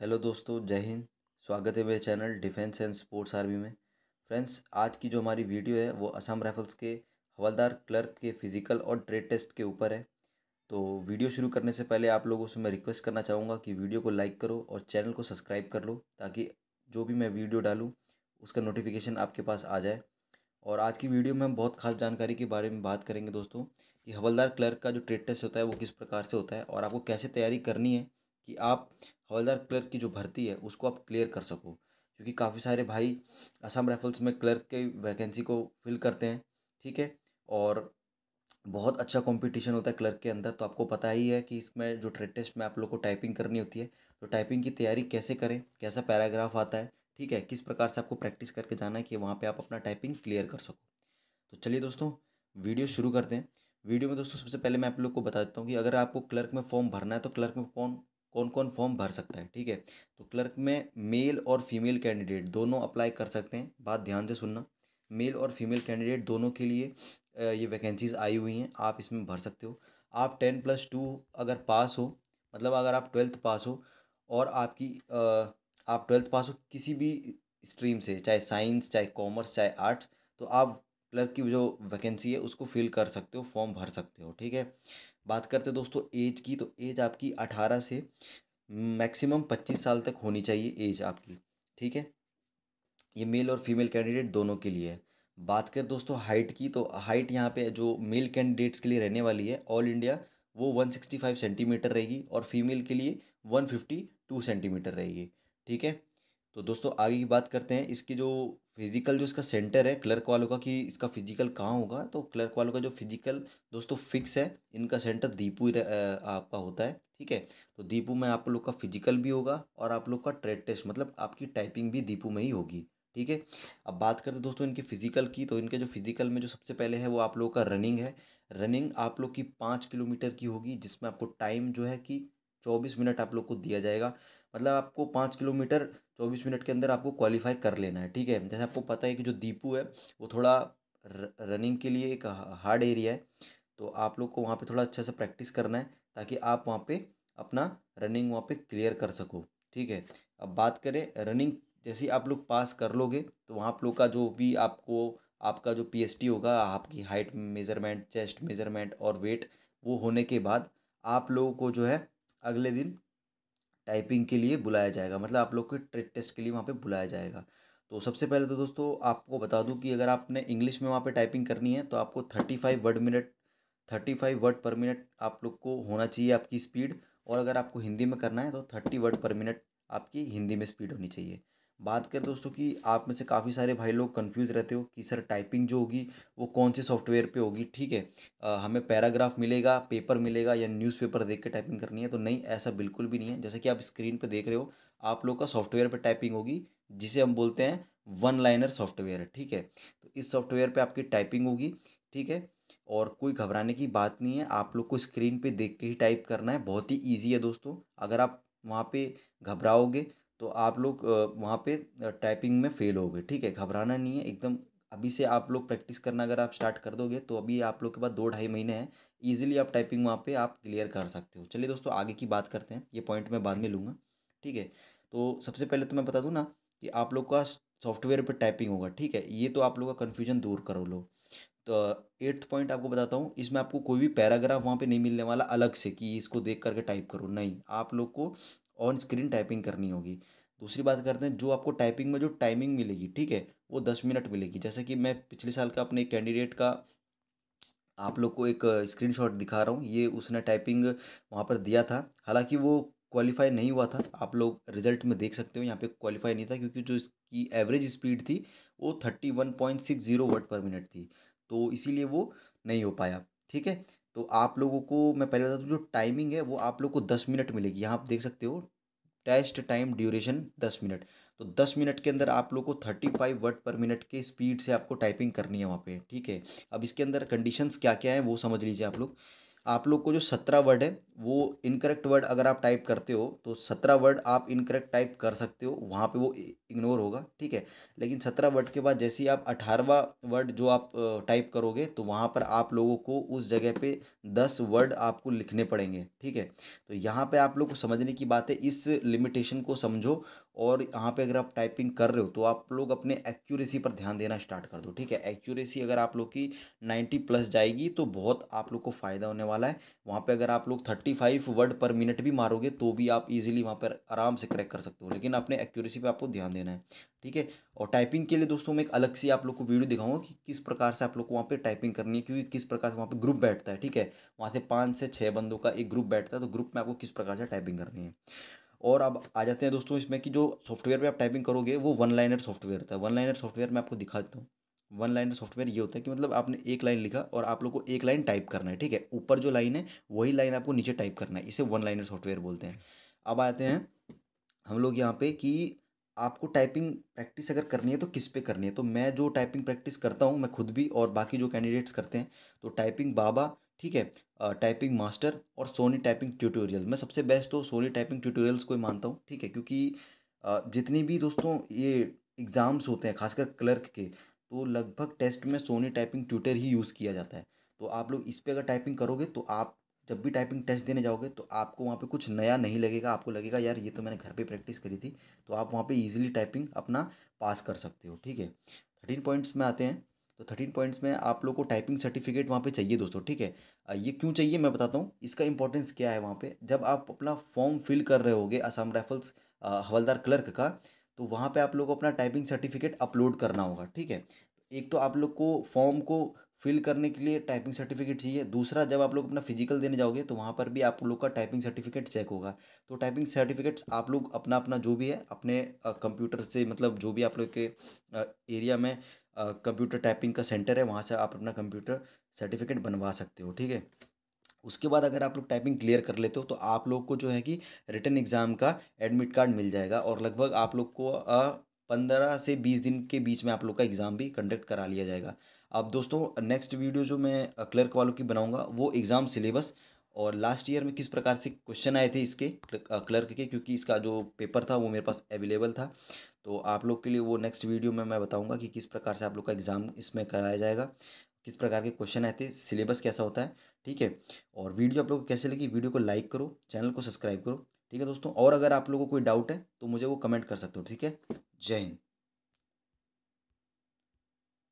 hello दोस्तों जय हिंद स्वागत है मेरे channel defence and sports army में फ्रेंड्स आज की जो हमारी वीडियो है वो असम राइफल्स के हवलदार क्लर्क के फिज़िकल और ट्रेड टेस्ट के ऊपर है तो वीडियो शुरू करने से पहले आप लोगों से मैं रिक्वेस्ट करना चाहूँगा कि वीडियो को लाइक करो और चैनल को सब्सक्राइब कर लो ताकि जो भी मैं वीडियो डालूँ उसका नोटिफिकेशन आपके पास आ जाए और आज की वीडियो में हम बहुत खास जानकारी के बारे में बात करेंगे दोस्तों कि हवलदार क्लर्क का जो ट्रेड टेस्ट होता है वो किस प्रकार से होता है और आपको कैसे तैयारी करनी है कि आप हवलदार क्लर्क की जो भर्ती है उसको आप क्लियर कर सको क्योंकि काफ़ी सारे भाई असम राइफल्स में क्लर्क के वैकेंसी को फिल करते हैं ठीक है और बहुत अच्छा कंपटीशन होता है क्लर्क के अंदर तो आपको पता ही है कि इसमें जो ट्रेड टेस्ट में आप लोग को टाइपिंग करनी होती है तो टाइपिंग की तैयारी कैसे करें कैसा पैराग्राफ आता है ठीक है किस प्रकार से आपको प्रैक्टिस करके जाना है कि वहाँ पर आप अपना टाइपिंग क्लियर कर सको तो चलिए दोस्तों वीडियो शुरू करते हैं वीडियो में दोस्तों सबसे पहले मैं आप लोग को बता देता हूँ कि अगर आपको क्लर्क में फॉर्म भरना है तो क्लर्क में फॉर्म कौन कौन फॉर्म भर सकता है ठीक है तो क्लर्क में मेल और फीमेल कैंडिडेट दोनों अप्लाई कर सकते हैं बात ध्यान से सुनना मेल और फीमेल कैंडिडेट दोनों के लिए ये वैकेंसीज़ आई हुई हैं आप इसमें भर सकते हो आप टेन प्लस टू अगर पास हो मतलब अगर आप ट्वेल्थ पास हो और आपकी आप ट्वेल्थ पास हो किसी भी स्ट्रीम से चाहे साइंस चाहे कॉमर्स चाहे आर्ट्स तो आप क्लर्क मतलब की जो वैकेंसी है उसको फिल कर सकते हो फॉर्म भर सकते हो ठीक है बात करते हैं दोस्तों एज की तो एज आपकी अठारह से मैक्सिमम पच्चीस साल तक होनी चाहिए एज आपकी ठीक है ये मेल और फीमेल कैंडिडेट दोनों के लिए है बात कर दोस्तों हाइट की तो हाइट यहाँ पे जो मेल कैंडिडेट्स के लिए रहने वाली है ऑल इंडिया वो वन सिक्सटी फाइव सेंटीमीटर रहेगी और फीमेल के लिए वन फिफ्टी टू सेंटीमीटर रहेगी ठीक है तो दोस्तों आगे की बात करते हैं इसके जो फिज़िकल जो इसका सेंटर है क्लर्क वालों का कि इसका फिज़िकल कहाँ होगा तो क्लर्क वालों का जो फिज़िकल दोस्तों फिक्स है इनका सेंटर दीपू आपका होता है ठीक है तो दीपू में आप लोग का फिज़िकल भी होगा और आप लोग का ट्रेड टेस्ट मतलब आपकी टाइपिंग भी दीपू में ही होगी ठीक है अब बात करते दोस्तों इनके फिज़िकल की तो इनके जो फिज़िकल में जो सबसे पहले है वो आप लोग का रनिंग है रनिंग आप लोग की पाँच किलोमीटर की होगी जिसमें आपको टाइम जो है कि चौबीस मिनट आप लोग को दिया जाएगा मतलब आपको पाँच किलोमीटर चौबीस मिनट के अंदर आपको क्वालिफाई कर लेना है ठीक है जैसे आपको पता है कि जो दीपू है वो थोड़ा रनिंग के लिए एक हार्ड एरिया है तो आप लोग को वहाँ पे थोड़ा अच्छा से प्रैक्टिस करना है ताकि आप वहाँ पे अपना रनिंग वहाँ पे क्लियर कर सको ठीक है अब बात करें रनिंग जैसे आप लोग पास कर लोगे तो वहाँ आप लोग का जो भी आपको आपका जो पी होगा आपकी हाइट मेज़रमेंट चेस्ट मेज़रमेंट और वेट वो होने के बाद आप लोगों को जो है अगले दिन टाइपिंग के लिए बुलाया जाएगा मतलब आप लोग को ट्रेड टेस्ट के लिए वहाँ पे बुलाया जाएगा तो सबसे पहले तो दोस्तों आपको बता दूं कि अगर आपने इंग्लिश में वहाँ पे टाइपिंग करनी है तो आपको thirty five word minute thirty five word per minute आप लोग को होना चाहिए आपकी स्पीड और अगर आपको हिंदी में करना है तो थर्टी वर्ड पर मिनट आपकी हिंदी में स्पीड होनी चाहिए बात करें दोस्तों कि आप में से काफ़ी सारे भाई लोग कंफ्यूज रहते हो कि सर टाइपिंग जो होगी वो कौन से सॉफ्टवेयर पे होगी ठीक है आ, हमें पैराग्राफ मिलेगा पेपर मिलेगा या न्यूज़पेपर देख के टाइपिंग करनी है तो नहीं ऐसा बिल्कुल भी नहीं है जैसे कि आप स्क्रीन पे देख रहे हो आप लोग का सॉफ्टवेयर पर टाइपिंग होगी जिसे हम बोलते हैं वन लाइनर सॉफ्टवेयर ठीक है तो इस सॉफ्टवेयर पर आपकी टाइपिंग होगी ठीक है और कोई घबराने की बात नहीं है आप लोग को स्क्रीन पर देख के ही टाइप करना है बहुत ही ईजी है दोस्तों अगर आप वहाँ पर घबराओगे तो आप लोग वहाँ पे टाइपिंग में फ़ेल हो गए ठीक है घबराना नहीं है एकदम अभी से आप लोग प्रैक्टिस करना अगर आप स्टार्ट कर दोगे तो अभी आप लोग के पास दो ढाई महीने हैं ईजिली आप टाइपिंग वहाँ पर आप क्लियर कर सकते हो चलिए दोस्तों आगे की बात करते हैं ये पॉइंट मैं बाद में लूँगा ठीक है तो सबसे पहले तो मैं बता दूँ ना कि आप लोग का सॉफ्टवेयर पर टाइपिंग होगा ठीक है ये तो आप लोग का कन्फ्यूजन दूर करो लो तो एट्थ पॉइंट आपको बताता हूँ इसमें आपको कोई भी पैराग्राफ वहाँ पे नहीं मिलने वाला अलग से कि इसको देख करके टाइप करो नहीं आप लोग को ऑन स्क्रीन टाइपिंग करनी होगी दूसरी बात करते हैं जो आपको टाइपिंग में जो टाइमिंग मिलेगी ठीक है वो दस मिनट मिलेगी जैसे कि मैं पिछले साल का अपने कैंडिडेट का आप लोग को एक स्क्रीनशॉट दिखा रहा हूँ ये उसने टाइपिंग वहाँ पर दिया था हालांकि वो क्वालिफाई नहीं हुआ था आप लोग रिजल्ट में देख सकते हो यहाँ पे क्वालिफाई नहीं था क्योंकि जो इसकी एवरेज स्पीड थी वो thirty one point six zero word per minute थी तो इसीलिए वो नहीं हो पाया ठीक है तो आप लोगों को मैं पहले बता दूँ जो टाइमिंग है वो आप लोग को दस मिनट मिलेगी यहाँ आप देख सकते हो टेस्ट टाइम ड्यूरेशन दस मिनट तो दस मिनट के अंदर आप लोग को thirty five word per minute के स्पीड से आपको टाइपिंग करनी है वहाँ पे ठीक है अब इसके अंदर कंडीशंस क्या क्या हैं वो समझ लीजिए आप लोग आप लोग को जो सत्रह वर्ड है वो इनकरेक्ट वर्ड अगर आप टाइप करते हो तो सत्रह वर्ड आप इनकरेक्ट टाइप कर सकते हो वहाँ पे वो इग्नोर होगा ठीक है लेकिन सत्रह वर्ड के बाद जैसे ही आप अठारहवा वर्ड जो आप टाइप करोगे तो वहाँ पर आप लोगों को उस जगह पे दस वर्ड आपको लिखने पड़ेंगे ठीक है तो यहाँ पर आप लोग को समझने की बात है इस लिमिटेशन को समझो और यहाँ पर अगर आप टाइपिंग कर रहे हो तो आप लोग अपने एक्यूरेसी पर ध्यान देना स्टार्ट कर दो ठीक है एक्यूरेसी अगर आप लोग की नाइन्टी प्लस जाएगी तो बहुत आप लोग को फ़ायदा होने वाला वाला है वहाँ पे अगर आप लोग thirty five word per minute भी मारोगे तो भी आप इजीली वहाँ पर आराम से क्रैक कर सकते हो लेकिन अपने एक्यूरेसी पे आपको ध्यान देना है ठीक है और टाइपिंग के लिए दोस्तों मैं एक अलग से आप लोग को वीडियो दिखाऊंगा कि किस प्रकार से आप लोग को वहाँ पर टाइपिंग करनी है क्योंकि किस प्रकार से वहाँ पर ग्रुप बैठता है ठीक है वहाँ से पाँच से छः बंदों का एक ग्रुप बैठता है तो ग्रुप में आपको किस प्रकार से टाइपिंग करनी है और अब आ जाते हैं दोस्तों इसमें कि जो सॉफ्टवेयर पर आप टाइपिंग करोगे वो वन लाइनर सॉफ्टवेयर था वन लाइनर सॉफ्टवेयर मैं आपको दिखा देता हूँ वन लाइन सॉफ्टवेयर ये होता है कि मतलब आपने एक लाइन लिखा और आप लोग को एक लाइन टाइप करना है ठीक है ऊपर जो लाइन है वही लाइन आपको नीचे टाइप करना है इसे वन लाइनर सॉफ्टवेयर बोलते हैं अब आते हैं हम लोग यहाँ पे कि आपको टाइपिंग प्रैक्टिस अगर करनी है तो किस पे करनी है तो मैं जो टाइपिंग प्रैक्टिस करता हूँ मैं खुद भी और बाकी जो कैंडिडेट्स करते हैं तो टाइपिंग बाबा ठीक है टाइपिंग मास्टर और सोनी टाइपिंग ट्यूटोरियल मैं सबसे बेस्ट तो सोनी टाइपिंग ट्यूटोरियल्स को ही मानता हूँ ठीक है क्योंकि जितनी भी दोस्तों ये एग्ज़ाम्स होते हैं खासकर क्लर्क के तो लगभग टेस्ट में सोनी टाइपिंग ट्यूटर ही यूज़ किया जाता है तो आप लोग इस पर अगर टाइपिंग करोगे तो आप जब भी टाइपिंग टेस्ट देने जाओगे तो आपको वहाँ पे कुछ नया नहीं लगेगा आपको लगेगा यार ये तो मैंने घर पे प्रैक्टिस करी थी तो आप वहाँ पे इजीली टाइपिंग अपना पास कर सकते हो ठीक है थर्टीन पॉइंट्स में आते हैं तो थर्टीन पॉइंट्स में आप लोग को टाइपिंग सर्टिफिकेट वहाँ पे चाहिए दोस्तों ठीक है ये क्यों चाहिए मैं बताता हूँ इसका इंपॉर्टेंस क्या है वहाँ पर जब आप अपना फॉर्म फिल कर रहे होगे असम राइफल्स हवलदार क्लर्क का तो वहाँ पे आप लोग को अपना टाइपिंग सर्टिफिकेट अपलोड करना होगा ठीक है एक तो आप लोग को फॉर्म को फिल करने के लिए टाइपिंग सर्टिफिकेट चाहिए दूसरा जब आप लोग अपना फिजिकल देने जाओगे तो वहाँ पर भी आप लोग का टाइपिंग सर्टिफिकेट चेक होगा तो टाइपिंग सर्टिफिकेट्स आप लोग अपना अपना जो भी है अपने कंप्यूटर से मतलब जो भी आप लोग के एरिया में कंप्यूटर टाइपिंग का सेंटर है वहाँ से आप अपना कंप्यूटर सर्टिफिकेट बनवा सकते हो ठीक है उसके बाद अगर आप लोग टाइपिंग क्लियर कर लेते हो तो आप लोग को जो है कि रिटर्न एग्ज़ाम का एडमिट कार्ड मिल जाएगा और लगभग आप लोग को पंद्रह से बीस दिन के बीच में आप लोग का एग्ज़ाम भी कंडक्ट करा लिया जाएगा अब दोस्तों नेक्स्ट वीडियो जो मैं क्लर्क वालों की बनाऊंगा वो एग्ज़ाम सिलेबस और लास्ट ईयर में किस प्रकार से क्वेश्चन आए थे इसके क्लर्क के क्योंकि इसका जो पेपर था वो मेरे पास अवेलेबल था तो आप लोग के लिए वो नेक्स्ट वीडियो में मैं बताऊंगा कि किस प्रकार से आप लोग का एग्ज़ाम इसमें कराया जाएगा किस प्रकार के क्वेश्चन आते हैं सिलेबस कैसा होता है ठीक है और वीडियो आप लोगों को कैसे लगी वीडियो को लाइक करो चैनल को सब्सक्राइब करो ठीक है दोस्तों और अगर आप लोगों को कोई डाउट है तो मुझे वो कमेंट कर सकते हो ठीक है जय हिंद